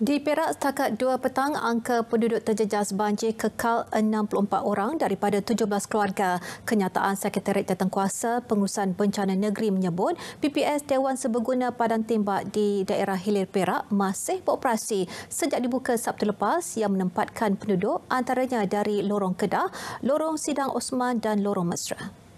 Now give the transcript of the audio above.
Di Perak setakat 2 petang, angka penduduk terjejas banjir kekal 64 orang daripada 17 keluarga. Kenyataan Sekretariat Jatangkuasa Pengurusan Bencana Negeri menyebut PPS Dewan Sebeguna Padang Timbak di daerah Hilir Perak masih beroperasi sejak dibuka Sabtu lepas yang menempatkan penduduk antaranya dari Lorong Kedah, Lorong Sidang Osman dan Lorong Mesra.